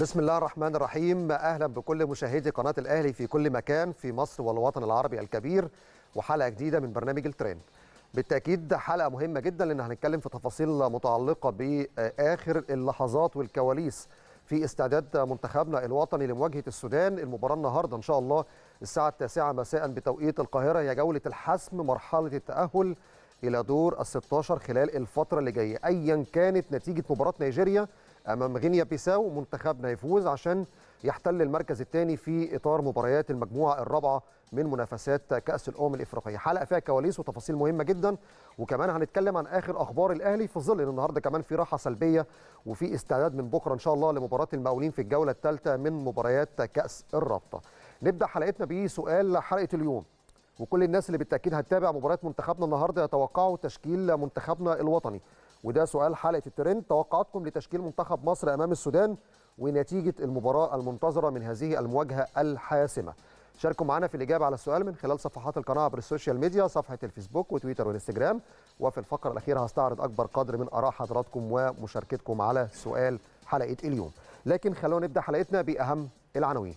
بسم الله الرحمن الرحيم اهلا بكل مشاهدي قناه الاهلي في كل مكان في مصر والوطن العربي الكبير وحلقه جديده من برنامج الترند بالتاكيد حلقه مهمه جدا لان هنتكلم في تفاصيل متعلقه باخر اللحظات والكواليس في استعداد منتخبنا الوطني لمواجهه السودان المباراه النهارده ان شاء الله الساعه التاسعة مساء بتوقيت القاهره هي جوله الحسم مرحله التاهل الى دور ال 16 خلال الفتره اللي جايه ايا كانت نتيجه مباراه نيجيريا امام غينيا بيساو منتخبنا يفوز عشان يحتل المركز الثاني في اطار مباريات المجموعه الرابعه من منافسات كاس الامم الافريقيه حلقه فيها كواليس وتفاصيل مهمه جدا وكمان هنتكلم عن اخر اخبار الاهلي في ظل ان النهارده كمان في راحه سلبيه وفي استعداد من بكره ان شاء الله لمباراه المقاولين في الجوله الثالثه من مباريات كاس الرابطه نبدا حلقتنا بسؤال حلقه اليوم وكل الناس اللي بالتاكيد هتتابع مباراه منتخبنا النهارده يتوقعوا تشكيل منتخبنا الوطني وده سؤال حلقه الترند توقعاتكم لتشكيل منتخب مصر امام السودان ونتيجه المباراه المنتظره من هذه المواجهه الحاسمه شاركوا معنا في الاجابه على السؤال من خلال صفحات القناه عبر السوشيال ميديا صفحه الفيسبوك وتويتر وانستجرام وفي الفقره الاخيره هستعرض اكبر قدر من اراء حضراتكم ومشاركتكم على سؤال حلقه اليوم لكن خلونا نبدا حلقتنا باهم العناوين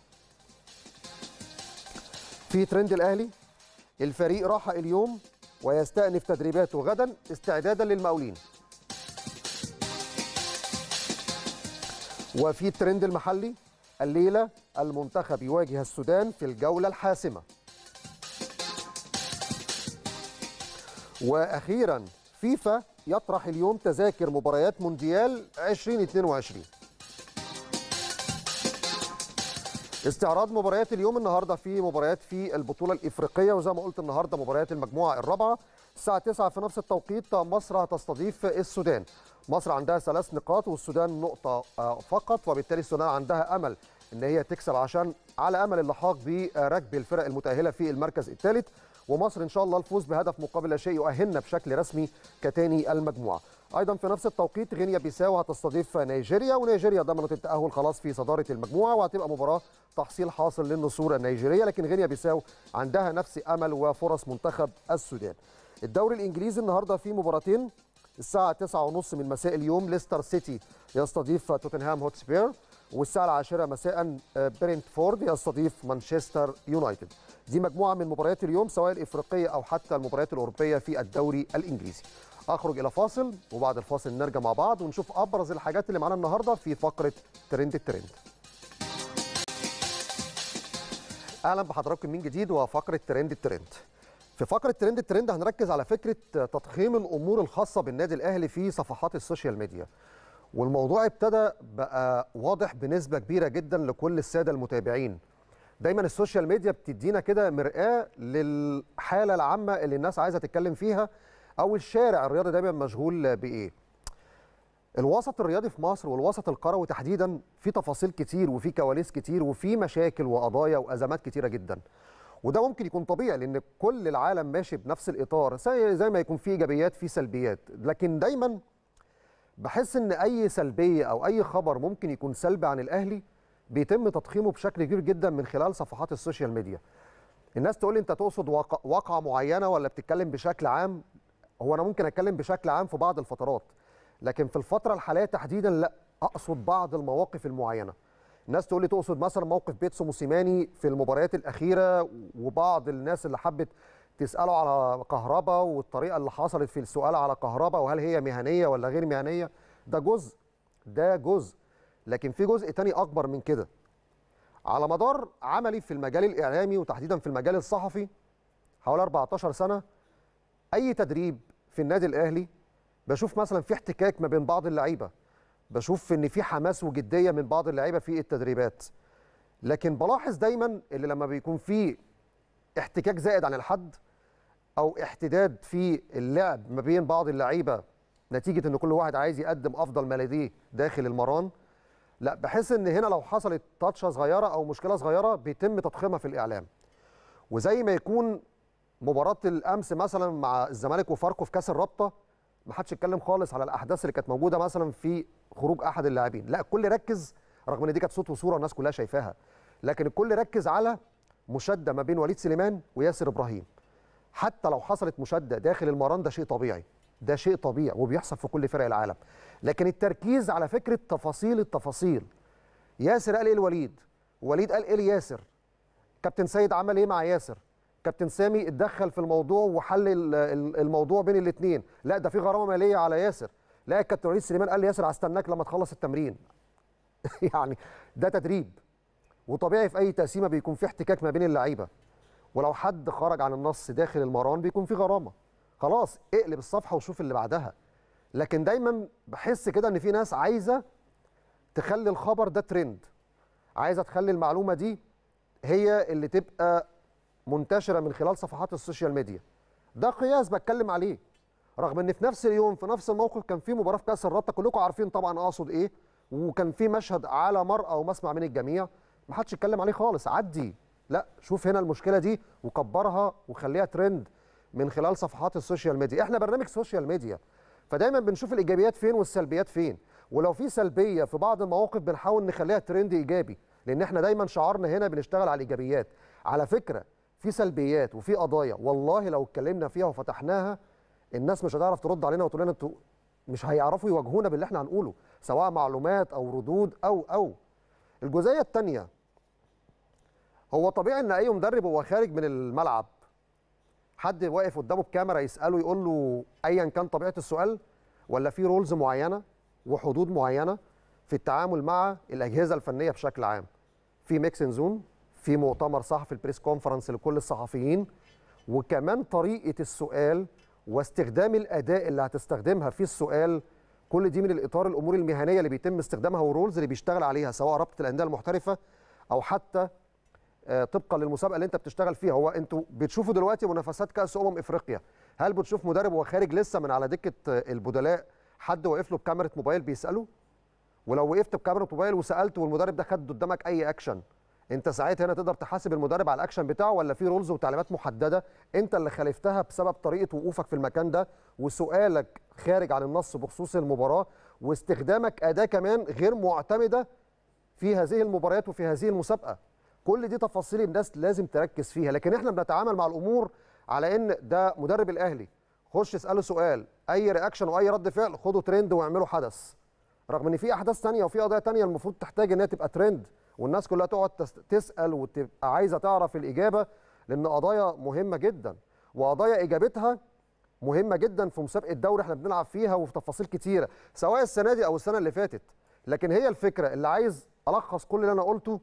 في ترند الاهلي الفريق راحه اليوم ويستأنف تدريباته غدا استعدادا للمقاولين وفي الترند المحلي الليلة المنتخب يواجه السودان في الجولة الحاسمة وأخيرا فيفا يطرح اليوم تذاكر مباريات مونديال 2022 استعراض مباريات اليوم النهارده في مباريات في البطوله الافريقيه وزي ما قلت النهارده مباريات المجموعه الرابعه الساعة 9 في نفس التوقيت مصر هتستضيف السودان مصر عندها ثلاث نقاط والسودان نقطة آه، فقط وبالتالي السودان عندها أمل إن هي تكسب عشان على أمل اللحاق بركب الفرق المتأهلة في المركز الثالث ومصر ان شاء الله الفوز بهدف مقابل لا شيء يؤهلنا بشكل رسمي كتاني المجموعه. ايضا في نفس التوقيت غينيا بيساو هتستضيف نيجيريا ونيجيريا ضمنت التاهل خلاص في صداره المجموعه وهتبقى مباراه تحصيل حاصل للنصور النيجيريه لكن غينيا بيساو عندها نفس امل وفرص منتخب السودان. الدوري الانجليزي النهارده فيه مباراتين الساعه 9:30 من مساء اليوم ليستر سيتي يستضيف توتنهام هوتسبير والساعه 10 مساء آه، برينتفورد يستضيف مانشستر يونايتد دي مجموعه من مباريات اليوم سواء الافريقيه او حتى المباريات الاوروبيه في الدوري الانجليزي اخرج الى فاصل وبعد الفاصل نرجع مع بعض ونشوف ابرز الحاجات اللي معانا النهارده في فقره ترند الترند اهلا بحضراتكم من جديد وفقره ترند الترند في فقرة ترند الترند هنركز على فكرة تضخيم الأمور الخاصة بالنادي الأهلي في صفحات السوشيال ميديا والموضوع ابتدى بقى واضح بنسبة كبيرة جدا لكل السادة المتابعين دايما السوشيال ميديا بتدينا كده مرآة للحالة العامة اللي الناس عايزة تتكلم فيها أو الشارع الرياضي دايما مشغول بإيه الوسط الرياضي في مصر والوسط القروي تحديدا في تفاصيل كتير وفي كواليس كتير وفي مشاكل وقضايا وأزمات كتيرة جدا وده ممكن يكون طبيعي لان كل العالم ماشي بنفس الاطار زي ما يكون في ايجابيات في سلبيات لكن دايما بحس ان اي سلبيه او اي خبر ممكن يكون سلبي عن الاهلي بيتم تضخيمه بشكل كبير جدا من خلال صفحات السوشيال ميديا الناس تقول لي انت تقصد واقع واقعه معينه ولا بتتكلم بشكل عام هو انا ممكن اتكلم بشكل عام في بعض الفترات لكن في الفتره الحاليه تحديدا لا اقصد بعض المواقف المعينه ناس تقول لي تقصد مثلا موقف بيتسو موسيماني في المباريات الاخيره وبعض الناس اللي حبت تساله على كهربا والطريقه اللي حصلت في السؤال على كهربا وهل هي مهنيه ولا غير مهنيه ده جزء ده جزء لكن في جزء تاني اكبر من كده على مدار عملي في المجال الاعلامي وتحديدا في المجال الصحفي حوالي 14 سنه اي تدريب في النادي الاهلي بشوف مثلا في احتكاك ما بين بعض اللعيبه بشوف ان في حماس وجديه من بعض اللعيبه في التدريبات لكن بلاحظ دايما اللي لما بيكون في احتكاك زائد عن الحد او احتداد في اللعب ما بين بعض اللعيبه نتيجه ان كل واحد عايز يقدم افضل ما لديه داخل المران لا بحس ان هنا لو حصلت تاتشه صغيره او مشكله صغيره بيتم تضخيمها في الاعلام وزي ما يكون مباراه الامس مثلا مع الزمالك وفاركو في كاس الرابطه ما حدش اتكلم خالص على الاحداث اللي كانت موجوده مثلا في خروج احد اللاعبين لا الكل ركز رغم ان دي كانت صوت وصوره الناس كلها شايفاها لكن الكل ركز على مشاده ما بين وليد سليمان وياسر ابراهيم حتى لو حصلت مشاده داخل المران ده شيء طبيعي ده شيء طبيعي وبيحصل في كل فرق العالم لكن التركيز على فكره تفاصيل التفاصيل ياسر قال ايه لوليد وليد قال ايه لياسر كابتن سيد عمل ايه مع ياسر كابتن سامي اتدخل في الموضوع وحل الموضوع بين الاثنين لا ده في غرامه ماليه على ياسر لا الكابتن وليد سليمان قال لي ياسر هستناك لما تخلص التمرين يعني ده تدريب وطبيعي في اي تقسيمه بيكون في احتكاك ما بين اللعيبه ولو حد خرج عن النص داخل المران بيكون في غرامه خلاص اقلب الصفحه وشوف اللي بعدها لكن دايما بحس كده ان في ناس عايزه تخلي الخبر ده ترند عايزه تخلي المعلومه دي هي اللي تبقى منتشره من خلال صفحات السوشيال ميديا ده قياس بتكلم عليه رغم ان في نفس اليوم في نفس الموقف كان في مباراه في كاس الرابطه كلكم عارفين طبعا اقصد ايه وكان في مشهد على مرأى ومسمع من الجميع ما حدش اتكلم عليه خالص عدي لا شوف هنا المشكله دي وكبرها وخليها ترند من خلال صفحات السوشيال ميديا احنا برنامج سوشيال ميديا فدايما بنشوف الايجابيات فين والسلبيات فين ولو في سلبيه في بعض المواقف بنحاول نخليها ترند ايجابي لان احنا دايما شعارنا هنا بنشتغل على الايجابيات على فكره في سلبيات وفي قضايا والله لو اتكلمنا فيها وفتحناها الناس مش هتعرف ترد علينا وتقول لنا انتوا مش هيعرفوا يواجهونا باللي احنا هنقوله سواء معلومات او ردود او او الجزئيه الثانيه هو طبيعي ان اي مدرب هو خارج من الملعب حد واقف قدامه بكاميرا يساله يقول له ايا كان طبيعه السؤال ولا في رولز معينه وحدود معينه في التعامل مع الاجهزه الفنيه بشكل عام في ميكسن زون في مؤتمر صحفي البريس كونفرنس لكل الصحفيين وكمان طريقه السؤال واستخدام الاداء اللي هتستخدمها في السؤال كل دي من الاطار الامور المهنيه اللي بيتم استخدامها والرولز اللي بيشتغل عليها سواء رابطه الانديه المحترفه او حتى آه، طبقا للمسابقه اللي انت بتشتغل فيها هو انتوا بتشوفوا دلوقتي منافسات كاس امم افريقيا هل بتشوف مدرب هو خارج لسه من على دكه آه، البدلاء حد واقف له بكاميرا موبايل بيساله ولو وقفت بكاميرا موبايل وسالته والمدرب ده خد قدامك اي اكشن انت ساعتها هنا تقدر تحاسب المدرب على الاكشن بتاعه ولا في رولز وتعليمات محدده انت اللي خالفتها بسبب طريقه وقوفك في المكان ده وسؤالك خارج عن النص بخصوص المباراه واستخدامك اداه كمان غير معتمده في هذه المباريات وفي هذه المسابقه كل دي تفاصيل الناس لازم تركز فيها لكن احنا بنتعامل مع الامور على ان ده مدرب الاهلي خش اساله سؤال اي رياكشن واي رد فعل خده ترند واعمله حدث رغم ان في احداث ثانيه وفي قضايا ثانيه المفروض تحتاج انها تبقى ترند والناس كلها تقعد تسال وتبقى عايزه تعرف الاجابه لان قضايا مهمه جدا وقضايا اجابتها مهمه جدا في مسابقه دوري احنا بنلعب فيها وفي تفاصيل كتيره سواء السنه دي او السنه اللي فاتت لكن هي الفكره اللي عايز الخص كل اللي انا قلته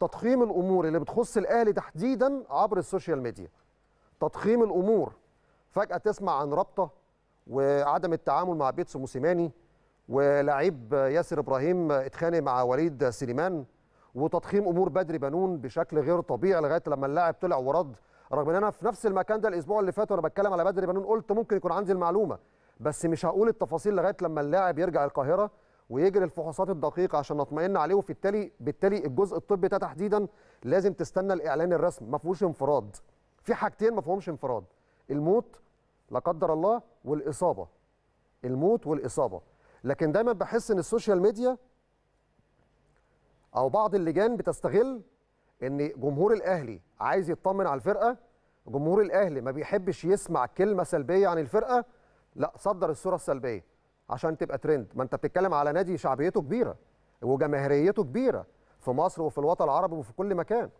تضخيم الامور اللي بتخص الاهلي تحديدا عبر السوشيال ميديا تضخيم الامور فجاه تسمع عن رابطه وعدم التعامل مع بيتسو موسيماني ولاعيب ياسر ابراهيم اتخانق مع وليد سليمان وتضخيم امور بدري بنون بشكل غير طبيعي لغايه لما اللاعب طلع ورد رغم ان انا في نفس المكان ده الاسبوع اللي فات وانا بتكلم على بدري بنون قلت ممكن يكون عندي المعلومه بس مش هقول التفاصيل لغايه لما اللاعب يرجع القاهره ويجري الفحوصات الدقيقه عشان نطمئن عليه وفي التالي بالتالي الجزء الطبي ده تحديدا لازم تستنى الاعلان الرسمي ما فيهوش انفراد في حاجتين ما فيهمش انفراد الموت لا قدر الله والاصابه الموت والاصابه لكن دايما بحس ان السوشيال ميديا او بعض اللجان بتستغل ان جمهور الاهلي عايز يطمن على الفرقه جمهور الاهلي ما بيحبش يسمع كلمه سلبيه عن الفرقه لا صدر الصوره السلبيه عشان تبقى ترند ما انت بتتكلم على نادي شعبيته كبيره وجماهيريته كبيره في مصر وفي الوطن العربي وفي كل مكان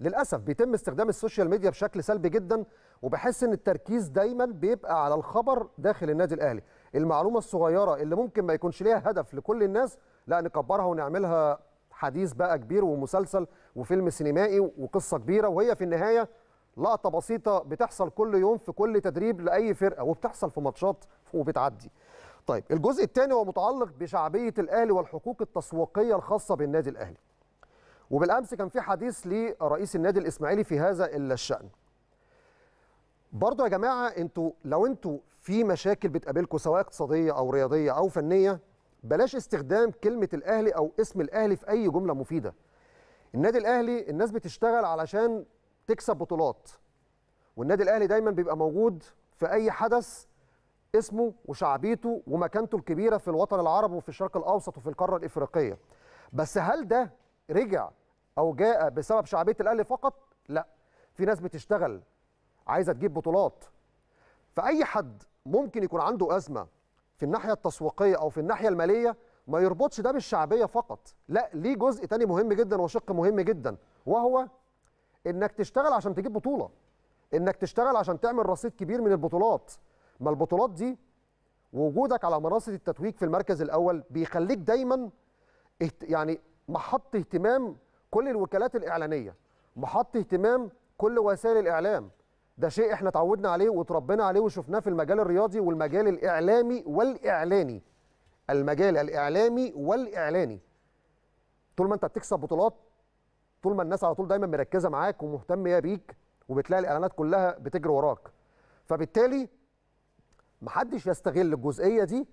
للاسف بيتم استخدام السوشيال ميديا بشكل سلبي جدا وبحس ان التركيز دايما بيبقى على الخبر داخل النادي الاهلي المعلومه الصغيره اللي ممكن ما يكونش ليها هدف لكل الناس لا نكبرها ونعملها حديث بقى كبير ومسلسل وفيلم سينمائي وقصه كبيره وهي في النهايه لقطه بسيطه بتحصل كل يوم في كل تدريب لاي فرقه وبتحصل في ماتشات وبتعدي. طيب الجزء الثاني هو متعلق بشعبيه الاهلي والحقوق التسويقيه الخاصه بالنادي الاهلي. وبالامس كان في حديث لرئيس النادي الاسماعيلي في هذا الشان. برضو يا جماعه انتوا لو انتوا في مشاكل بتقابلكم سواء اقتصاديه او رياضيه او فنيه بلاش استخدام كلمه الاهلي او اسم الاهلي في اي جمله مفيده النادي الاهلي الناس بتشتغل علشان تكسب بطولات والنادي الاهلي دايما بيبقى موجود في اي حدث اسمه وشعبيته ومكانته الكبيره في الوطن العربي وفي الشرق الاوسط وفي القاره الافريقيه بس هل ده رجع او جاء بسبب شعبيه الاهلي فقط لا في ناس بتشتغل عايزه تجيب بطولات فاي حد ممكن يكون عنده ازمه في الناحيه التسويقيه او في الناحيه الماليه ما يربطش ده بالشعبيه فقط لا ليه جزء تاني مهم جدا وشق مهم جدا وهو انك تشتغل عشان تجيب بطوله انك تشتغل عشان تعمل رصيد كبير من البطولات ما البطولات دي وجودك على منصه التتويج في المركز الاول بيخليك دايما يعني محط اهتمام كل الوكالات الاعلانيه محط اهتمام كل وسائل الاعلام ده شيء احنا اتعودنا عليه وتربينا عليه وشفناه في المجال الرياضي والمجال الاعلامي والاعلاني المجال الاعلامي والاعلاني طول ما انت بتكسب بطولات طول ما الناس على طول دايما مركزه معاك ومهتمه بيك وبتلاقي الاعلانات كلها بتجري وراك فبالتالي محدش يستغل الجزئيه دي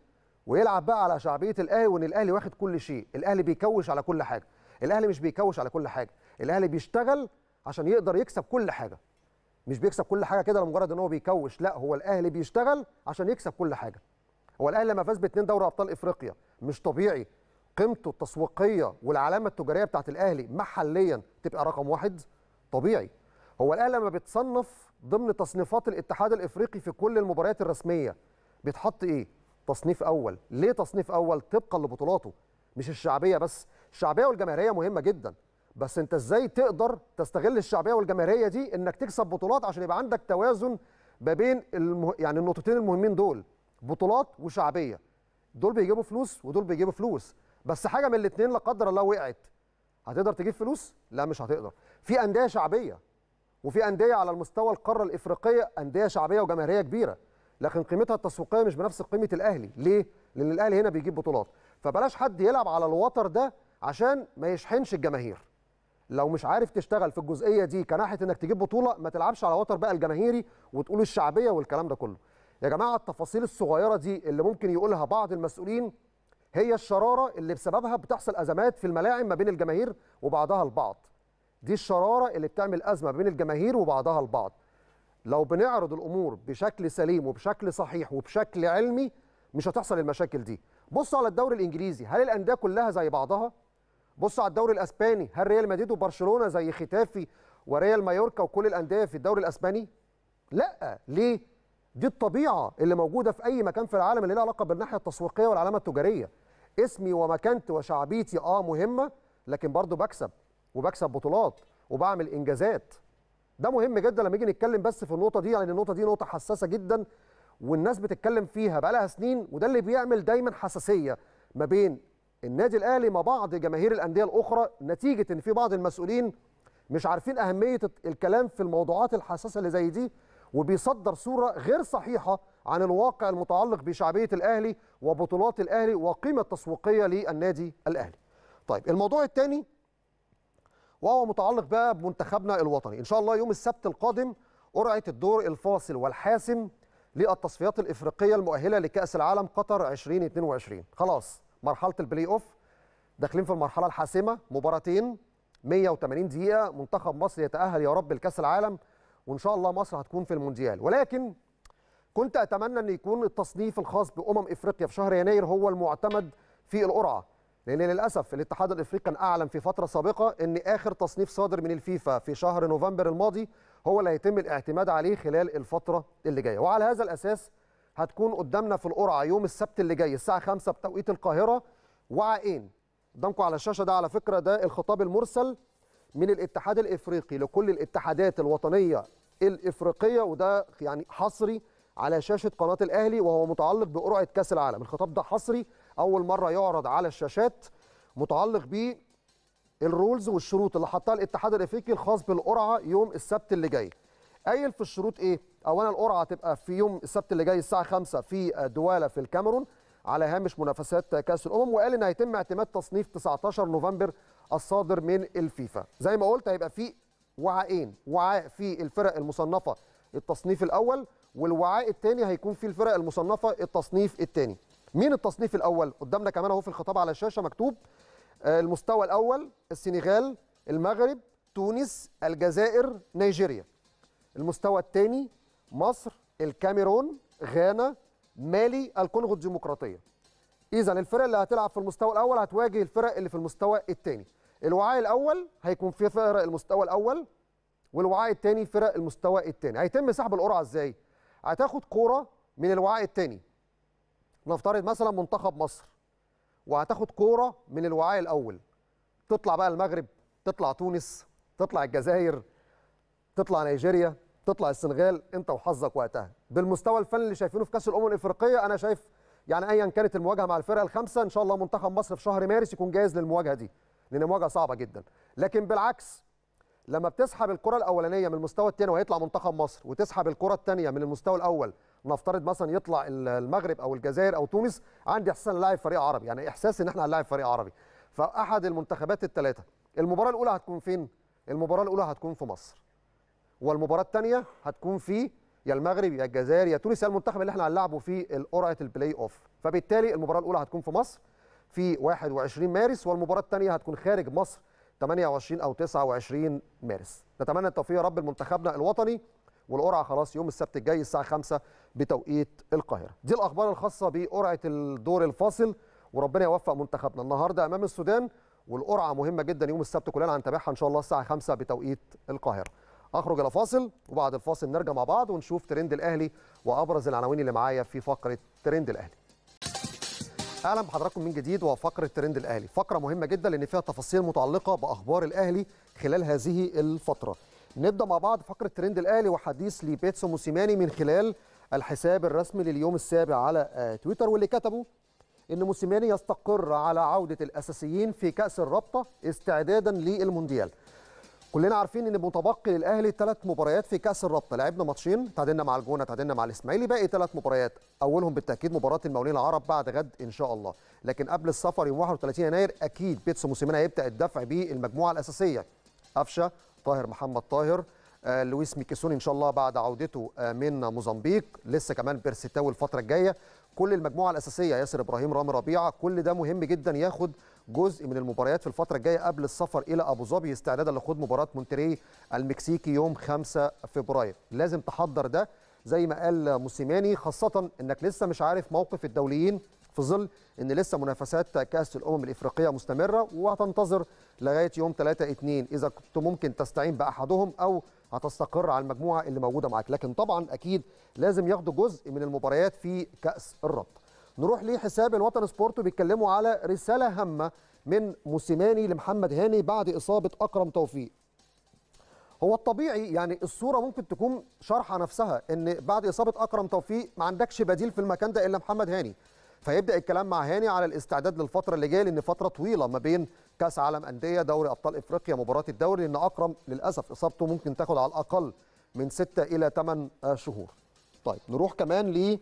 ويلعب بقى على شعبيه الاهلي وان الاهلي واخد كل شيء الاهلي بيكوش على كل حاجه الاهلي مش بيكوش على كل حاجه الاهلي بيشتغل عشان يقدر يكسب كل حاجه مش بيكسب كل حاجه كده لمجرد ان هو بيكوش لا هو الاهلي بيشتغل عشان يكسب كل حاجه هو الاهلي لما فاز باثنين دوري ابطال افريقيا مش طبيعي قيمته التسويقيه والعلامه التجاريه بتاعت الاهلي محليا تبقى رقم واحد طبيعي هو الاهلي لما بيتصنف ضمن تصنيفات الاتحاد الافريقي في كل المباريات الرسميه بيتحط ايه تصنيف اول ليه تصنيف اول طبقا لبطولاته مش الشعبيه بس الشعبيه والجماهيريه مهمه جدا بس انت ازاي تقدر تستغل الشعبيه والجماهيريه دي انك تكسب بطولات عشان يبقى عندك توازن ما بين المه... يعني النقطتين المهمين دول بطولات وشعبيه دول بيجيبوا فلوس ودول بيجيبوا فلوس بس حاجه من الاثنين لا قدر الله وقعت هتقدر تجيب فلوس لا مش هتقدر في انديه شعبيه وفي انديه على المستوى القاره الافريقيه انديه شعبيه وجماهيريه كبيره لكن قيمتها التسويقيه مش بنفس قيمه الاهلي ليه لان الاهلي هنا بيجيب بطولات فبلاش حد يلعب على الوتر ده عشان ما يشحنش الجماهير لو مش عارف تشتغل في الجزئيه دي كناحيه انك تجيب بطوله ما تلعبش على وتر بقى الجماهيري وتقول الشعبيه والكلام ده كله يا جماعه التفاصيل الصغيره دي اللي ممكن يقولها بعض المسؤولين هي الشراره اللي بسببها بتحصل ازمات في الملاعب ما بين الجماهير وبعضها البعض دي الشراره اللي بتعمل ازمه بين الجماهير وبعضها البعض لو بنعرض الامور بشكل سليم وبشكل صحيح وبشكل علمي مش هتحصل المشاكل دي بصوا على الدوري الانجليزي هل الانديه كلها زي بعضها بص على الدوري الاسباني هل ريال مدريد وبرشلونه زي ختافي وريال مايوركا وكل الانديه في الدوري الاسباني لا ليه دي الطبيعه اللي موجوده في اي مكان في العالم اللي لها علاقه بالناحيه التسويقيه والعلامه التجاريه اسمي ومكانتي وشعبيتي اه مهمه لكن برضه بكسب وبكسب بطولات وبعمل انجازات ده مهم جدا لما نيجي نتكلم بس في النقطه دي لان يعني النقطه دي نقطه حساسه جدا والناس بتتكلم فيها بقى لها سنين وده اللي بيعمل دايما حساسيه ما بين النادي الاهلي مع بعض جماهير الانديه الاخرى نتيجه ان في بعض المسؤولين مش عارفين اهميه الكلام في الموضوعات الحساسه اللي زي دي وبيصدر صوره غير صحيحه عن الواقع المتعلق بشعبيه الاهلي وبطولات الاهلي وقيمه التسويقيه للنادي الاهلي. طيب الموضوع الثاني وهو متعلق بقى بمنتخبنا الوطني، ان شاء الله يوم السبت القادم قرعه الدور الفاصل والحاسم للتصفيات الافريقيه المؤهله لكاس العالم قطر 2022 خلاص مرحله البلاي اوف داخلين في المرحله الحاسمه مباراتين 180 دقيقه منتخب مصر يتاهل يا رب لكاس العالم وان شاء الله مصر هتكون في المونديال ولكن كنت اتمنى ان يكون التصنيف الخاص بامم افريقيا في شهر يناير هو المعتمد في القرعه لان للاسف الاتحاد الافريقي كان اعلن في فتره سابقه ان اخر تصنيف صادر من الفيفا في شهر نوفمبر الماضي هو اللي هيتم الاعتماد عليه خلال الفتره اللي جايه وعلى هذا الاساس هتكون قدامنا في القرعه يوم السبت اللي جاي الساعه 5 بتوقيت القاهره وعائين قدامكم على الشاشه ده على فكره ده الخطاب المرسل من الاتحاد الافريقي لكل الاتحادات الوطنيه الافريقيه وده يعني حصري على شاشه قناه الاهلي وهو متعلق بقرعه كاس العالم الخطاب ده حصري اول مره يعرض على الشاشات متعلق بيه الرولز والشروط اللي حطها الاتحاد الافريقي الخاص بالقرعه يوم السبت اللي جاي قايل في الشروط ايه اولا القرعه تبقى في يوم السبت اللي جاي الساعه 5 في دواله في الكاميرون على هامش منافسات كاس الامم وقال ان هيتم اعتماد تصنيف 19 نوفمبر الصادر من الفيفا زي ما قلت هيبقى في وعاءين وعاء في الفرق المصنفه التصنيف الاول والوعاء الثاني هيكون في الفرق المصنفه التصنيف الثاني مين التصنيف الاول قدامنا كمان اهو في الخطاب على الشاشه مكتوب آه، المستوى الاول السنغال المغرب تونس الجزائر نيجيريا المستوى الثاني مصر الكاميرون غانا مالي الكونغو الديمقراطيه اذا الفرق اللي هتلعب في المستوى الاول هتواجه الفرق اللي في المستوى الثاني الوعاء الاول هيكون في فرق المستوى الاول والوعاء الثاني فرق المستوى الثاني هيتم سحب القرعه ازاي هتاخد كوره من الوعاء الثاني نفترض مثلا منتخب مصر وهتاخد كوره من الوعاء الاول تطلع بقى المغرب تطلع تونس تطلع الجزائر تطلع نيجيريا تطلع السنغال انت وحظك وقتها بالمستوى الفني اللي شايفينه في كاس الامم الافريقيه انا شايف يعني ايا كانت المواجهه مع الفرقه الخمسه ان شاء الله منتخب مصر في شهر مارس يكون جاهز للمواجهه دي لان مواجهه صعبه جدا لكن بالعكس لما بتسحب الكره الاولانيه من المستوى الثاني وهيطلع منتخب مصر وتسحب الكره الثانيه من المستوى الاول نفترض مثلا يطلع المغرب او الجزائر او تونس عندي احساس لاعب فريق عربي يعني احساس ان احنا هنلاعب فريق عربي فاحد المنتخبات الثلاثه المباراه الاولى هتكون فين المباراه الاولى هتكون في مصر والمباراه الثانيه هتكون في يا المغرب يا الجزائر يا تونس يا المنتخب اللي احنا هنلعبه في القرعه البلاي اوف فبالتالي المباراه الاولى هتكون في مصر في 21 مارس والمباراه الثانيه هتكون خارج مصر 28 او 29 مارس نتمنى التوفيق يا رب لمنتخبنا الوطني والقرعه خلاص يوم السبت الجاي الساعه 5 بتوقيت القاهره دي الاخبار الخاصه بقرعه الدور الفاصل وربنا يوفق منتخبنا النهارده امام السودان والقرعه مهمه جدا يوم السبت كلنا هنتابعها ان شاء الله الساعه 5 بتوقيت القاهره اخرج الى فاصل وبعد الفاصل نرجع مع بعض ونشوف ترند الاهلي وابرز العناوين اللي معايا في فقره ترند الاهلي اهلا بحضراتكم من جديد وفقره ترند الاهلي فقره مهمه جدا لان فيها تفاصيل متعلقه باخبار الاهلي خلال هذه الفتره نبدا مع بعض فقره ترند الاهلي وحديث لبيتسو موسيماني من خلال الحساب الرسمي لليوم السابع على آه، تويتر واللي كتبه ان موسيماني يستقر على عوده الاساسيين في كاس الرابطه استعدادا للمونديال كلنا عارفين ان متبقي للاهلي ثلاث مباريات في كاس الرابطه لعبنا ماتشين تعادلنا مع الجونه تعادلنا مع الاسماعيلي باقي ثلاث مباريات اولهم بالتاكيد مباراه المولين العرب بعد غد ان شاء الله لكن قبل السفر يوم 31 يناير اكيد بيتسو موسيمين هيبدا الدفع بالمجموعه الاساسيه قفشه طاهر محمد طاهر آه، لويس ميكيسون ان شاء الله بعد عودته آه، من موزمبيق لسه كمان بيرسيتاو الفتره الجايه كل المجموعه الاساسيه ياسر ابراهيم رامي ربيعه كل ده مهم جدا ياخد جزء من المباريات في الفترة الجاية قبل السفر إلى أبو ظبي استعدادا لخوض مباراة مونتري المكسيكي يوم 5 فبراير لازم تحضر ده زي ما قال موسيماني خاصة إنك لسه مش عارف موقف الدوليين في ظل ان لسه منافسات كاس الامم الافريقيه مستمره وهتنتظر لغايه يوم 3 2 اذا كنت ممكن تستعين باحدهم او هتستقر على المجموعه اللي موجوده معاك لكن طبعا اكيد لازم ياخدوا جزء من المباريات في كاس الرابطه نروح لحساب الوطن سبورتو بيتكلموا على رساله هامه من موسيماني لمحمد هاني بعد اصابه اكرم توفيق هو الطبيعي يعني الصوره ممكن تكون شرحه نفسها ان بعد اصابه اكرم توفيق ما عندكش بديل في المكان ده الا محمد هاني فيبدا الكلام مع هاني على الاستعداد للفتره اللي جايه لان فتره طويله ما بين كاس عالم انديه دوري ابطال افريقيا مباراه الدوري لان اكرم للاسف اصابته ممكن تاخد على الاقل من 6 الى 8 شهور طيب نروح كمان ل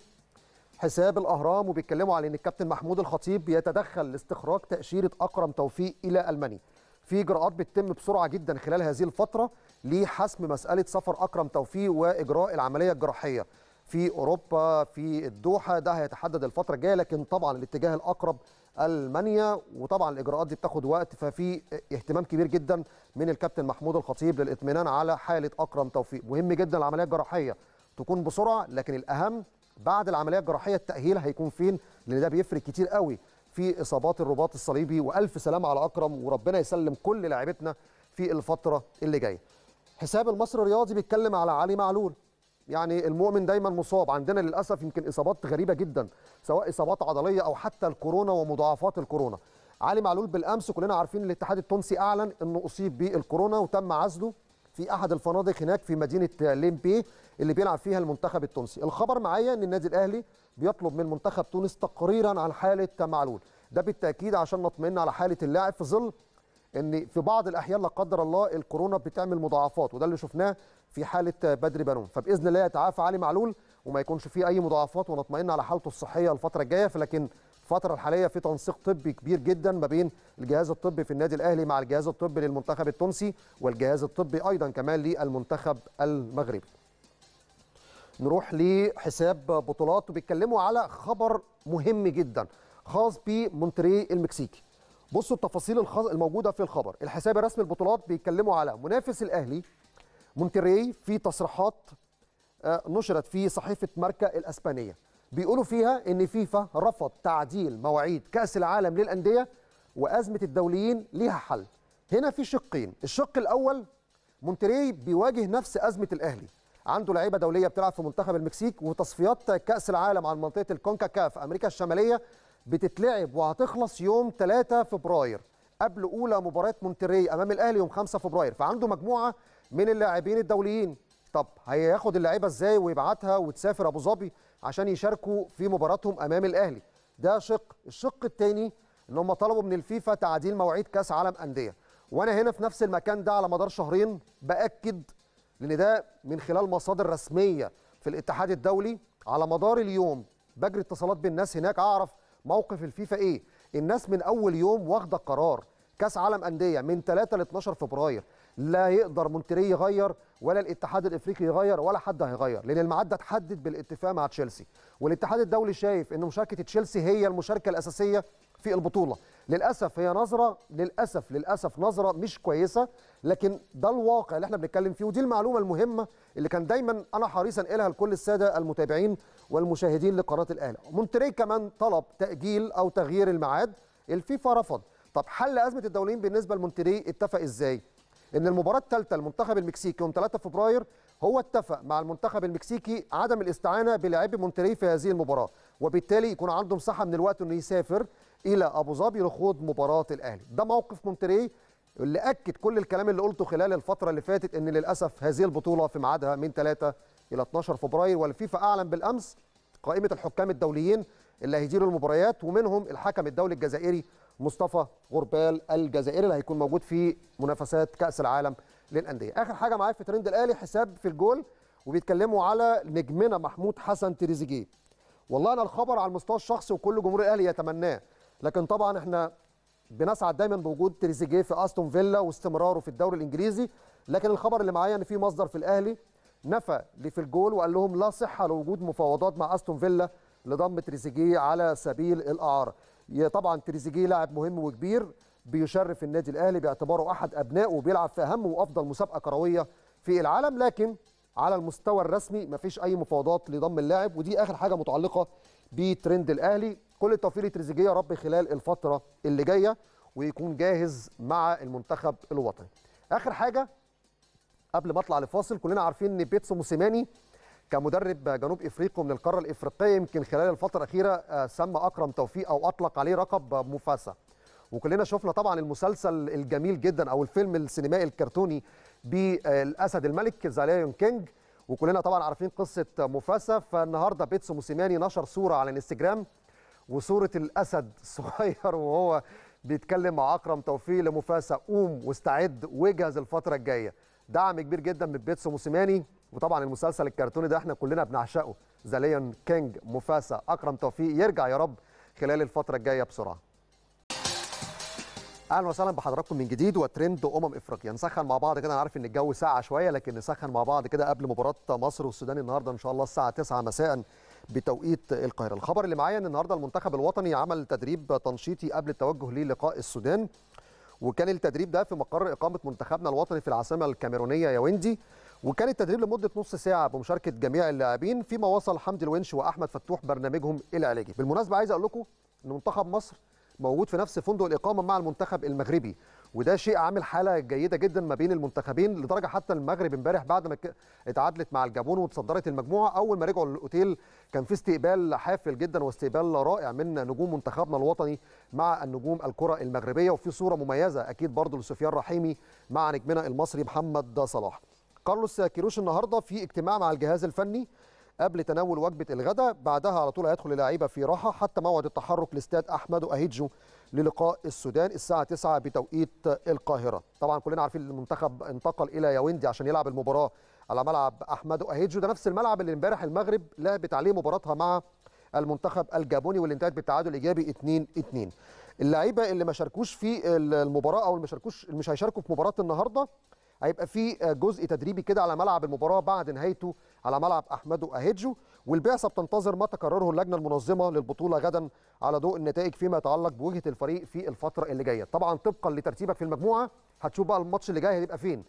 حساب الاهرام وبيتكلموا على ان الكابتن محمود الخطيب بيتدخل لاستخراج تاشيره اكرم توفيق الى المانيا في اجراءات بتتم بسرعه جدا خلال هذه الفتره لحسم مساله سفر اكرم توفيق واجراء العمليه الجراحيه في اوروبا في الدوحه ده هيتحدد الفتره الجايه لكن طبعا الاتجاه الاقرب المانيا وطبعا الاجراءات دي بتاخد وقت ففي اهتمام كبير جدا من الكابتن محمود الخطيب للاطمئنان على حاله اكرم توفيق مهم جدا العمليه الجراحيه تكون بسرعه لكن الاهم بعد العمليه الجراحيه التاهيل هيكون فين لان ده بيفرق كتير قوي في اصابات الرباط الصليبي والف سلام على اكرم وربنا يسلم كل لاعيبتنا في الفتره اللي جايه حساب المصري الرياضي بيتكلم على علي معلول يعني المؤمن دايما مصاب عندنا للاسف يمكن اصابات غريبه جدا سواء اصابات عضليه او حتى الكورونا ومضاعفات الكورونا علي معلول بالامس كلنا عارفين الاتحاد التونسي اعلن انه اصيب بالكورونا وتم عزله في احد الفنادق هناك في مدينه ليمبي اللي بيلعب فيها المنتخب التونسي الخبر معايا ان النادي الاهلي بيطلب من منتخب تونس تقريرا عن حاله معلول ده بالتاكيد عشان نطمئن على حاله اللاعب في ظل ان في بعض الاحيان لا قدر الله الكورونا بتعمل مضاعفات وده اللي شفناه في حاله بدري بنون فباذن الله يتعافى علي معلول وما يكونش فيه اي مضاعفات ونطمئن على حالته الصحيه الفتره الجايه فلكن الفتره الحاليه في تنسيق طبي كبير جدا ما بين الجهاز الطبي في النادي الاهلي مع الجهاز الطبي للمنتخب التونسي والجهاز الطبي ايضا كمان للمنتخب المغربي نروح لحساب بطولات وبيتكلموا على خبر مهم جدا خاص بمونتري المكسيكي بصوا التفاصيل الموجوده في الخبر الحساب الرسمي البطولات بيتكلموا على منافس الاهلي مونتري في تصريحات آه، نشرت في صحيفه ماركا الاسبانيه بيقولوا فيها ان فيفا رفض تعديل مواعيد كاس العالم للانديه وازمه الدوليين ليها حل هنا في شقين الشق الاول مونتري بيواجه نفس ازمه الاهلي عنده لعيبه دوليه بتلعب في منتخب المكسيك وتصفيات كاس العالم عن منطقه الكونكا كاف امريكا الشماليه بتتلعب وهتخلص يوم 3 فبراير قبل اولى مباراه مونتري امام الاهلي يوم 5 فبراير فعنده مجموعه من اللاعبين الدوليين طب هياخد اللعيبه ازاي ويبعتها وتسافر ابو ظبي عشان يشاركوا في مباراتهم امام الاهلي ده شق الشق الثاني ان هم طلبوا من الفيفا تعديل مواعيد كاس عالم انديه وانا هنا في نفس المكان ده على مدار شهرين باكد لان ده من خلال مصادر رسميه في الاتحاد الدولي على مدار اليوم بجري اتصالات بالناس هناك اعرف موقف الفيفا ايه الناس من اول يوم واخده قرار كاس عالم انديه من 3 ل 12 فبراير لا يقدر مونتري يغير ولا الاتحاد الافريقي يغير ولا حد هيغير لان الميعاد ده اتحدد بالاتفاق مع تشيلسي والاتحاد الدولي شايف ان مشاركه تشيلسي هي المشاركه الاساسيه في البطوله للاسف هي نظره للاسف للاسف نظره مش كويسه لكن ده الواقع اللي احنا بنتكلم فيه ودي المعلومه المهمه اللي كان دايما انا حريص انقلها لكل الساده المتابعين والمشاهدين لقناه الاهلي مونتري كمان طلب تاجيل او تغيير الميعاد الفيفا رفض طب حل ازمه الدوليين بالنسبه لمونتري اتفق ازاي ان المباراه الثالثه المنتخب المكسيكي يوم 3 فبراير هو اتفق مع المنتخب المكسيكي عدم الاستعانه بلاعبي مونتري في هذه المباراه وبالتالي يكون عنده مساحه من الوقت انه يسافر الى ابو ظبي لخوض مباراه الاهلي ده موقف مونتريه اللي اكد كل الكلام اللي قلته خلال الفتره اللي فاتت ان للاسف هذه البطوله في ميعادها من 3 الى 12 فبراير والفيفا اعلن بالامس قائمه الحكام الدوليين اللي هيديروا المباريات ومنهم الحكم الدولي الجزائري مصطفى غربال الجزائري اللي هيكون موجود في منافسات كاس العالم للانديه اخر حاجه معايا في ترند الاهلي حساب في الجول وبيتكلموا على نجمنا محمود حسن تريزيجيه والله انا الخبر على المستوى الشخصي وكل جمهور الاهلي يتمناه لكن طبعا احنا بنسعد دايما بوجود تريزيجيه في استون فيلا واستمراره في الدوري الانجليزي لكن الخبر اللي معايا ان في مصدر في الاهلي نفى الجول وقال لهم لا صحه لوجود مفاوضات مع استون فيلا لضم تريزيجيه على سبيل الاعاره طبعا تريزيجيه لاعب مهم وكبير بيشرف النادي الاهلي باعتباره احد ابنائه وبيلعب في اهم وافضل مسابقه كرويه في العالم لكن على المستوى الرسمي مفيش اي مفاوضات لضم اللاعب ودي اخر حاجه متعلقه بترند الاهلي كل التوفيق لتريزيجيه يا رب خلال الفتره اللي جايه ويكون جاهز مع المنتخب الوطني. اخر حاجه قبل ما اطلع لفاصل كلنا عارفين ان بيتسو موسيماني كمدرب جنوب افريقيا من القاره الافريقيه يمكن خلال الفتره الاخيره آه، سمى اكرم توفيق او اطلق عليه لقب موفاسا. وكلنا شفنا طبعا المسلسل الجميل جدا او الفيلم السينمائي الكرتوني بالاسد الملك زلايون كينج وكلنا طبعا عارفين قصه موفاسا فالنهارده بيتسو موسيماني نشر صوره على الانستجرام وصوره الاسد الصغير وهو بيتكلم مع اكرم توفيق لموفاسا قوم واستعد واجهز الفتره الجايه دعم كبير جدا من بيتسو موسيماني وطبعا المسلسل الكرتوني ده احنا كلنا بنعشقه ذا كينج موفاسا اكرم توفيق يرجع يا رب خلال الفتره الجايه بسرعه اهلا وسهلا بحضراتكم من جديد وترند امم افريقيا نسخن مع بعض كده انا عارف ان الجو ساقع شويه لكن نسخن مع بعض كده قبل مباراه مصر والسودان النهارده ان شاء الله الساعه 9 مساء بتوقيت القاهره الخبر اللي معايا ان النهارده المنتخب الوطني عمل تدريب تنشيطي قبل التوجه للقاء السودان وكان التدريب ده في مقر اقامه منتخبنا الوطني في العاصمه الكاميرونيه يا ويندي وكان التدريب لمده نص ساعه بمشاركه جميع اللاعبين فيما وصل حمدي الونش واحمد فتوح برنامجهم العلاجي بالمناسبه عايز اقول لكم ان منتخب مصر موجود في نفس فندق الاقامه مع المنتخب المغربي وده شيء عامل حاله جيده جدا ما بين المنتخبين لدرجه حتى المغرب امبارح بعد ما اتعادلت مع الجابون وتصدرت المجموعه اول ما رجعوا للاوتيل كان في استقبال حافل جدا واستقبال رائع من نجوم منتخبنا الوطني مع النجوم الكره المغربيه وفي صوره مميزه اكيد برضه لسفيان رحيمي مع نجمنا المصري محمد صلاح. كارلوس كيروش النهارده في اجتماع مع الجهاز الفني قبل تناول وجبه الغداء بعدها على طول هيدخل اللعيبه في راحه حتى موعد التحرك لاستاد احمد اهيدجو للقاء السودان الساعه 9 بتوقيت القاهره طبعا كلنا عارفين المنتخب انتقل الى ياوندي عشان يلعب المباراه على ملعب احمد اهيجو ده نفس الملعب اللي امبارح المغرب لعبت عليه مباراتها مع المنتخب الجابوني واللي انتهت بالتعادل الايجابي 2 2 اللعيبه اللي ما شاركوش في المباراه او اللي ما شاركوش مش هيشاركوا في مباراه النهارده هيبقى في جزء تدريبي كده على ملعب المباراه بعد نهايته على ملعب احمدو اهيدجو والبعثه بتنتظر ما تقرره اللجنه المنظمه للبطوله غدا على ضوء النتائج فيما يتعلق بوجهه الفريق في الفتره اللي جايه طبعا طبقا لترتيبك في المجموعه هتشوف بقى الماتش اللي جاي هيبقى فين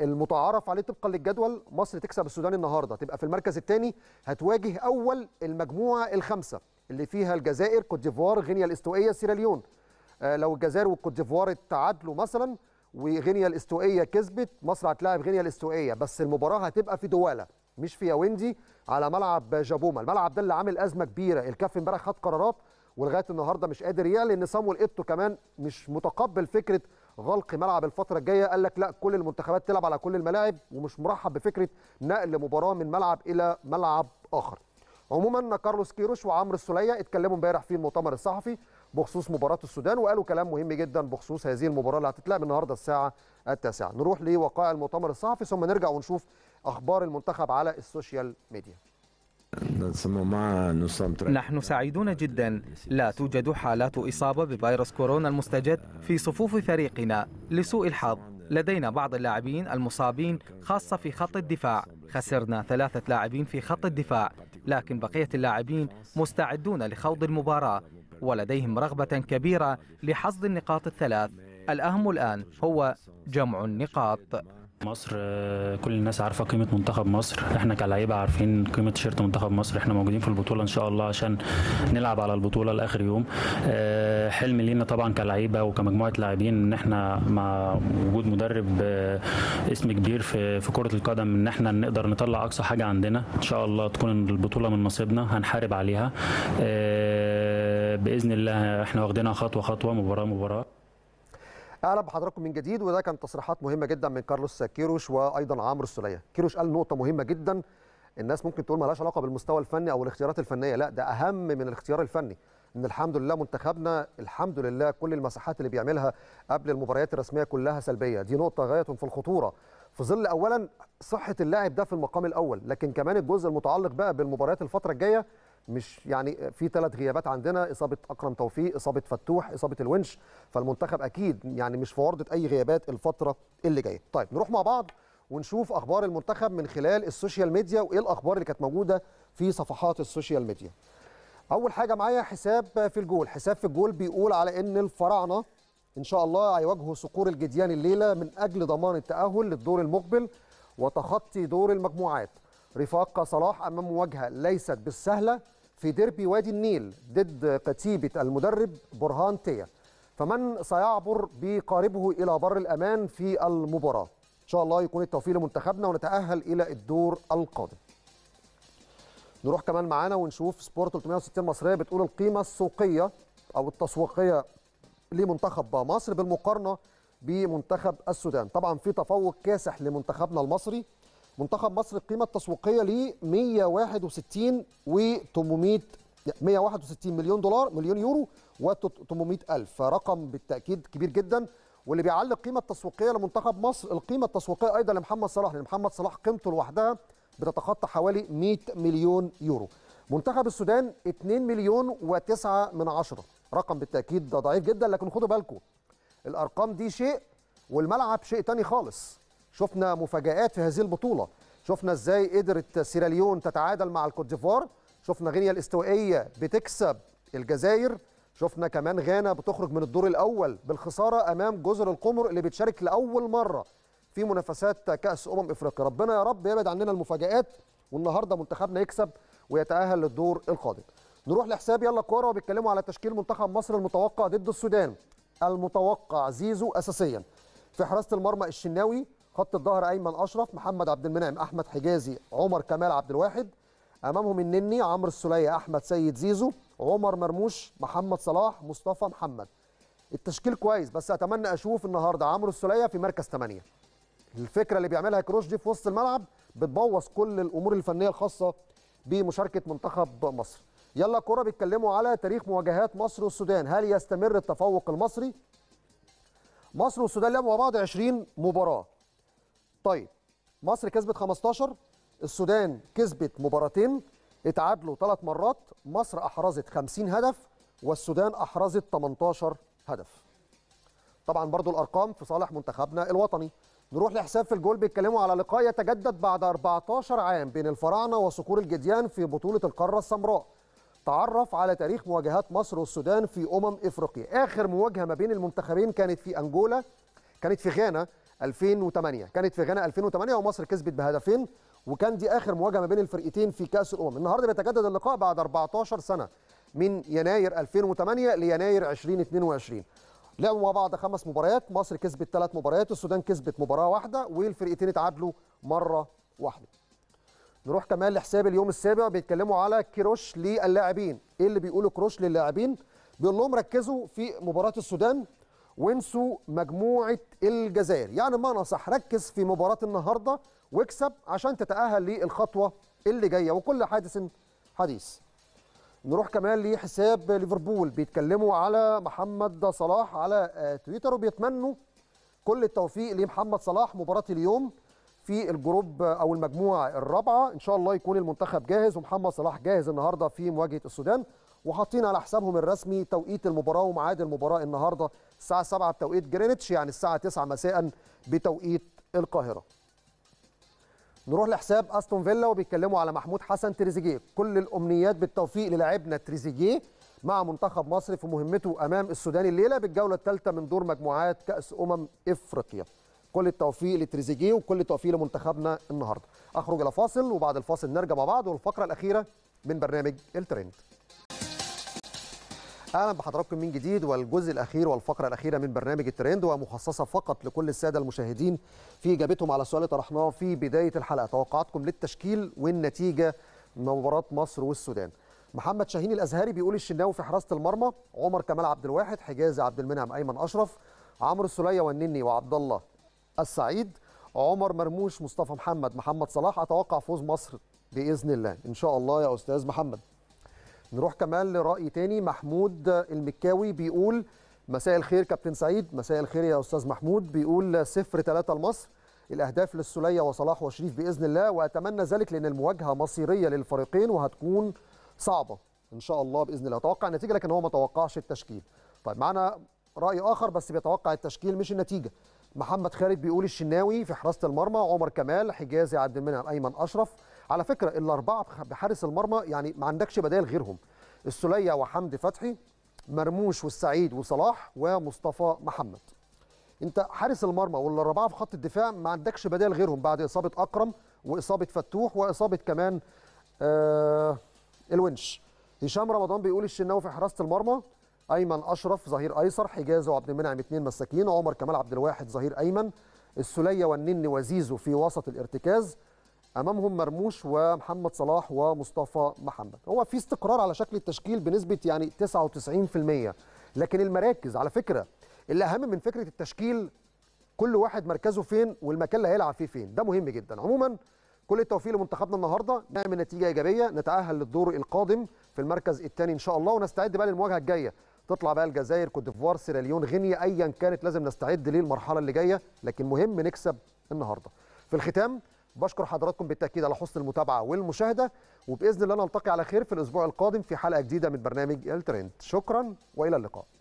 المتعارف عليه طبقا للجدول مصر تكسب السودان النهارده تبقى في المركز الثاني هتواجه اول المجموعه الخمسه اللي فيها الجزائر كوت ديفوار غينيا الاستوائيه سيراليون آه لو الجزائر والكوت ديفوار اتعادلوا مثلا وغينيا الاستوائيه كسبت مصر هتلاعب غينيا الاستوائيه بس المباراه هتبقى في دواله مش في ياوندي على ملعب جابوما الملعب ده اللي عامل ازمه كبيره الكاف امبارح خد قرارات ولغايه النهارده مش قادر يقل لان صامويل ايتو كمان مش متقبل فكره غلق ملعب الفتره الجايه قال لك لا كل المنتخبات تلعب على كل الملاعب ومش مرحب بفكره نقل مباراه من ملعب الى ملعب اخر عموما كارلوس كيروش وعمرو السوليه اتكلموا امبارح في المؤتمر الصحفي بخصوص مباراه السودان وقالوا كلام مهم جدا بخصوص هذه المباراه اللي هتتلعب النهارده الساعه التاسعة نروح لوقائع المؤتمر الصحفي ثم نرجع ونشوف اخبار المنتخب على السوشيال ميديا نحن سعيدون جدا لا توجد حالات إصابة بفيروس كورونا المستجد في صفوف فريقنا لسوء الحظ لدينا بعض اللاعبين المصابين خاصة في خط الدفاع خسرنا ثلاثة لاعبين في خط الدفاع لكن بقية اللاعبين مستعدون لخوض المباراة ولديهم رغبة كبيرة لحصد النقاط الثلاث الأهم الآن هو جمع النقاط مصر كل الناس عارفه قيمه منتخب مصر احنا كلاعيبة عارفين قيمه تيشيرت منتخب مصر احنا موجودين في البطوله ان شاء الله عشان نلعب على البطوله لاخر يوم آه، حلم لينا طبعا كلاعيبة وكمجموعه لاعبين ان احنا مع وجود مدرب آه، اسم كبير في في كره القدم ان احنا نقدر نطلع اقصى حاجه عندنا ان شاء الله تكون البطوله من نصيبنا هنحارب عليها آه، باذن الله احنا واخدينها خطوه خطوه مباراه مباراه اهلا بحضراتكم من جديد وده كان تصريحات مهمه جدا من كارلوس كيروش وايضا عمرو السليه كيروش قال نقطه مهمه جدا الناس ممكن تقول مالهاش علاقه بالمستوى الفني او الاختيارات الفنيه لا ده اهم من الاختيار الفني ان الحمد لله منتخبنا الحمد لله كل المساحات اللي بيعملها قبل المباريات الرسميه كلها سلبيه دي نقطه غايه في الخطوره في ظل اولا صحه اللاعب ده في المقام الاول لكن كمان الجزء المتعلق بقى بالمباريات الفتره الجايه مش يعني في ثلاث غيابات عندنا اصابه اكرم توفيق اصابه فتوح اصابه الونش فالمنتخب اكيد يعني مش في عرضه اي غيابات الفتره اللي جايه طيب نروح مع بعض ونشوف اخبار المنتخب من خلال السوشيال ميديا وايه الاخبار اللي كانت موجوده في صفحات السوشيال ميديا اول حاجه معايا حساب في الجول حساب في الجول بيقول على ان الفراعنه ان شاء الله هيواجهوا صقور الجديان الليله من اجل ضمان التاهل للدور المقبل وتخطي دور المجموعات رفاق صلاح امام مواجهه ليست بالسهله في ديربي وادي النيل ضد كتيبة المدرب برهان تيا فمن سيعبر بقاربه إلى بر الأمان في المباراة إن شاء الله يكون التوفيق لمنتخبنا ونتأهل إلى الدور القادم نروح كمان معانا ونشوف سبورت 360 مصرية بتقول القيمة السوقية أو التسويقية لمنتخب مصر بالمقارنة بمنتخب السودان طبعا في تفوق كاسح لمنتخبنا المصري منتخب مصر القيمه التسويقيه ليه 161 و800 161 مليون دولار مليون يورو و800 الف رقم بالتاكيد كبير جدا واللي بيعلي القيمه التسويقيه لمنتخب مصر القيمه التسويقيه ايضا لمحمد صلاح لان محمد صلاح قيمته لوحدها بتتخطى حوالي 100 مليون يورو منتخب السودان 2 مليون و9 من عشرة رقم بالتاكيد ضعيف جدا لكن خدوا بالكم الارقام دي شيء والملعب شيء تاني خالص شفنا مفاجآت في هذه البطولة شفنا ازاي قدرت سيراليون تتعادل مع الكوت ديفوار شفنا غينيا الاستوائية بتكسب الجزائر شفنا كمان غانا بتخرج من الدور الأول بالخسارة أمام جزر القمر اللي بتشارك لأول مرة في منافسات كأس أمم إفريقيا ربنا يا رب يبعد عننا المفاجآت والنهارده منتخبنا يكسب ويتأهل للدور القادم نروح لحساب يلا كوره وبيتكلموا على تشكيل منتخب مصر المتوقع ضد السودان المتوقع زيزو أساسيا في حراسة المرمى الشناوي خط الظهر ايمن اشرف محمد عبد المنعم احمد حجازي عمر كمال عبد الواحد امامهم النني عمرو السليه احمد سيد زيزو عمر مرموش محمد صلاح مصطفى محمد التشكيل كويس بس اتمنى اشوف النهارده عمرو السليه في مركز 8 الفكره اللي بيعملها كروش دي في وسط الملعب بتبوظ كل الامور الفنيه الخاصه بمشاركه منتخب مصر يلا كوره بيتكلموا على تاريخ مواجهات مصر والسودان هل يستمر التفوق المصري مصر والسودان لعبوا مع بعض 20 مباراه طيب مصر كسبت 15 السودان كسبت مباراتين اتعادلوا ثلاث مرات مصر احرزت 50 هدف والسودان احرزت 18 هدف طبعا برضو الارقام في صالح منتخبنا الوطني نروح لحساب في الجول بيتكلموا على لقاء يتجدد بعد 14 عام بين الفراعنه وصقور الجديان في بطوله القاره السمراء تعرف على تاريخ مواجهات مصر والسودان في امم افريقيا اخر مواجهه ما بين المنتخبين كانت في انجولا كانت في غانا 2008 كانت في غانا 2008 ومصر كسبت بهدفين وكان دي اخر مواجهه ما بين الفرقتين في كاس الامم النهارده بيتجدد اللقاء بعد 14 سنه من يناير 2008 ليناير 2022 لعبوا مع بعض خمس مباريات مصر كسبت ثلاث مباريات السودان كسبت مباراه واحده والفرقتين اتعادلوا مره واحده نروح كمان لحساب اليوم السابع بيتكلموا على كروش للاعبين ايه اللي بيقوله كروش للاعبين بيقول لهم ركزوا في مباراه السودان وانسوا مجموعه الجزائر يعني بمعنى نصح ركز في مباراه النهارده واكسب عشان تتاهل للخطوه اللي جايه وكل حادث حديث نروح كمان لحساب ليفربول بيتكلموا على محمد صلاح على آه، تويتر وبيتمنوا كل التوفيق لمحمد صلاح مباراه اليوم في الجروب او المجموعه الرابعه ان شاء الله يكون المنتخب جاهز ومحمد صلاح جاهز النهارده في مواجهه السودان وحاطين على حسابهم الرسمي توقيت المباراه وميعاد المباراه النهارده الساعه 7 بتوقيت جرينتش يعني الساعه 9 مساء بتوقيت القاهره نروح لحساب استون فيلا وبيتكلموا على محمود حسن تريزيجيه كل الامنيات بالتوفيق للاعبنا تريزيجيه مع منتخب مصر في مهمته امام السودان الليله بالجوله الثالثه من دور مجموعات كاس امم افريقيا كل التوفيق لتريزيجيه وكل التوفيق لمنتخبنا النهارده اخرج الى فاصل وبعد الفاصل نرجع مع بعض والفقره الاخيره من برنامج الترند اهلا بحضراتكم من جديد والجزء الاخير والفقره الاخيره من برنامج الترند ومخصصه فقط لكل الساده المشاهدين في اجابتهم على السؤال اللي طرحناه في بدايه الحلقه توقعاتكم للتشكيل والنتيجه مباراه مصر والسودان محمد شاهين الازهري بيقول الشناوي في حراسه المرمى عمر كمال عبد الواحد حجازي عبد المنعم ايمن اشرف عمرو السليه والنني وعبد الله السعيد عمر مرموش مصطفى محمد محمد صلاح اتوقع فوز مصر باذن الله ان شاء الله يا استاذ محمد نروح كمان لراي تاني محمود المكاوي بيقول مساء الخير كابتن سعيد مساء الخير يا استاذ محمود بيقول صفر ثلاثة لمصر الاهداف للسليه وصلاح وشريف باذن الله واتمنى ذلك لان المواجهه مصيريه للفريقين وهتكون صعبه ان شاء الله باذن الله اتوقع النتيجه لكن هو ما توقعش التشكيل طيب معنا راي اخر بس بيتوقع التشكيل مش النتيجه محمد خالد بيقول الشناوي في حراسه المرمى عمر كمال حجازي عبد المنعم ايمن اشرف على فكره الاربعه بحارس المرمى يعني ما عندكش بدائل غيرهم السليه وحمدي فتحي مرموش والسعيد وصلاح ومصطفى محمد انت حارس المرمى والاربعه في خط الدفاع ما عندكش بدائل غيرهم بعد اصابه اكرم واصابه فتوح واصابه كمان آه الونش هشام رمضان بيقول الشناوي في حراسه المرمى ايمن اشرف ظهير ايسر حجازه وعبد المنعم اثنين مساكين عمر كمال عبد الواحد ظهير ايمن السليه والنني وزيزو في وسط الارتكاز امامهم مرموش ومحمد صلاح ومصطفى محمد هو في استقرار على شكل التشكيل بنسبه يعني 99% لكن المراكز على فكره الاهم من فكره التشكيل كل واحد مركزه فين والمكان اللي هيلعب فيه فين ده مهم جدا عموما كل التوفيق لمنتخبنا النهارده نعمل نتيجه ايجابيه نتاهل للدور القادم في المركز الثاني ان شاء الله ونستعد بقى للمواجهه الجايه تطلع بقى الجزائر كوت ديفوار سيراليون غينيا ايا كانت لازم نستعد للمرحله اللي جايه لكن مهم نكسب النهارده في الختام بشكر حضراتكم بالتاكيد على حسن المتابعه والمشاهده وباذن الله نلتقي على خير في الاسبوع القادم في حلقه جديده من برنامج الترند شكرا والى اللقاء